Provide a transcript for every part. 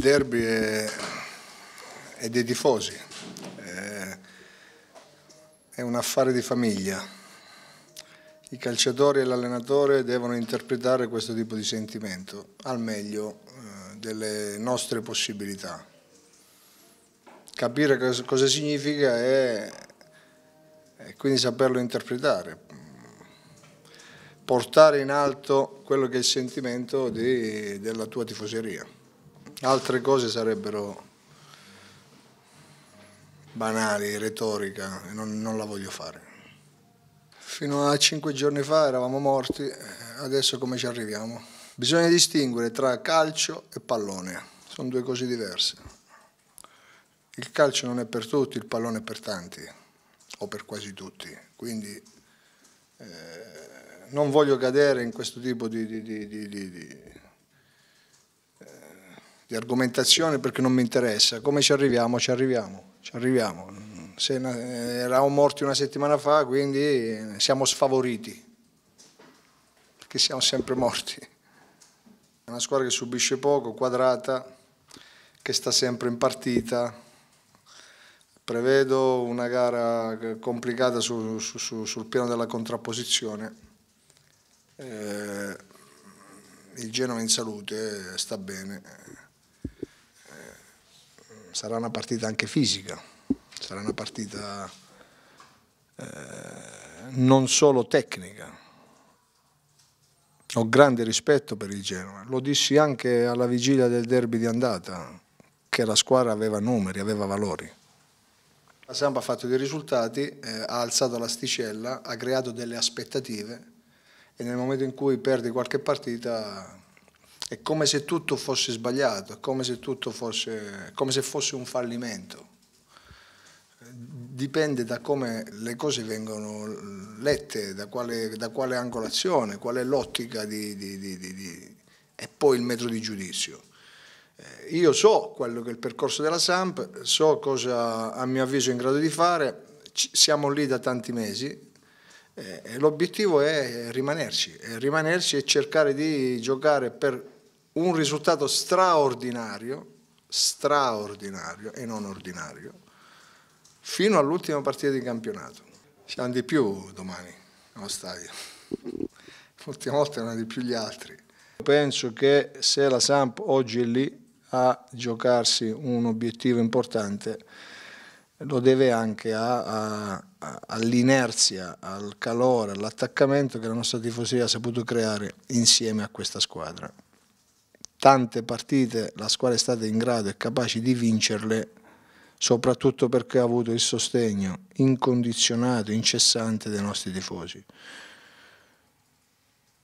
derby è, e dei tifosi, è, è un affare di famiglia. I calciatori e l'allenatore devono interpretare questo tipo di sentimento al meglio eh, delle nostre possibilità. Capire cosa significa e, e quindi saperlo interpretare, portare in alto quello che è il sentimento di, della tua tifoseria. Altre cose sarebbero banali, retorica, non, non la voglio fare. Fino a cinque giorni fa eravamo morti, eh, adesso come ci arriviamo? Bisogna distinguere tra calcio e pallone, sono due cose diverse. Il calcio non è per tutti, il pallone è per tanti, o per quasi tutti, quindi eh, non voglio cadere in questo tipo di, di, di, di di argomentazione perché non mi interessa. Come ci arriviamo? Ci arriviamo, ci arriviamo. Se eh, eravamo morti una settimana fa, quindi eh, siamo sfavoriti, perché siamo sempre morti. È una squadra che subisce poco, quadrata, che sta sempre in partita. Prevedo una gara complicata su, su, sul piano della contrapposizione. Eh, il Genova in salute sta bene sarà una partita anche fisica, sarà una partita eh, non solo tecnica. Ho grande rispetto per il Genoa, lo dissi anche alla vigilia del derby di andata, che la squadra aveva numeri, aveva valori. La Samba ha fatto dei risultati, eh, ha alzato l'asticella, ha creato delle aspettative e nel momento in cui perdi qualche partita è come se tutto fosse sbagliato, è come se tutto fosse, come se fosse un fallimento. Dipende da come le cose vengono lette, da quale, da quale angolazione, qual è l'ottica di, di, di, di, e poi il metro di giudizio. Eh, io so quello che è il percorso della Samp, so cosa a mio avviso è in grado di fare, siamo lì da tanti mesi, eh, e l'obiettivo è rimanerci, è rimanerci e cercare di giocare per un risultato straordinario, straordinario e non ordinario, fino all'ultima partita di campionato. Siamo di più domani allo stadio, l'ultima volta erano di più gli altri. Penso che se la Samp oggi è lì a giocarsi un obiettivo importante, lo deve anche all'inerzia, al calore, all'attaccamento che la nostra tifoseria ha saputo creare insieme a questa squadra tante partite la squadra è stata in grado e capace di vincerle soprattutto perché ha avuto il sostegno incondizionato, incessante dei nostri tifosi.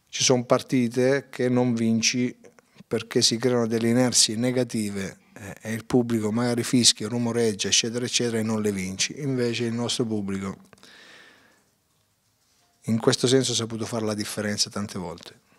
Ci sono partite che non vinci perché si creano delle inerzie negative eh, e il pubblico magari fischia, rumoreggia, eccetera, eccetera, e non le vinci. Invece il nostro pubblico in questo senso ha saputo fare la differenza tante volte.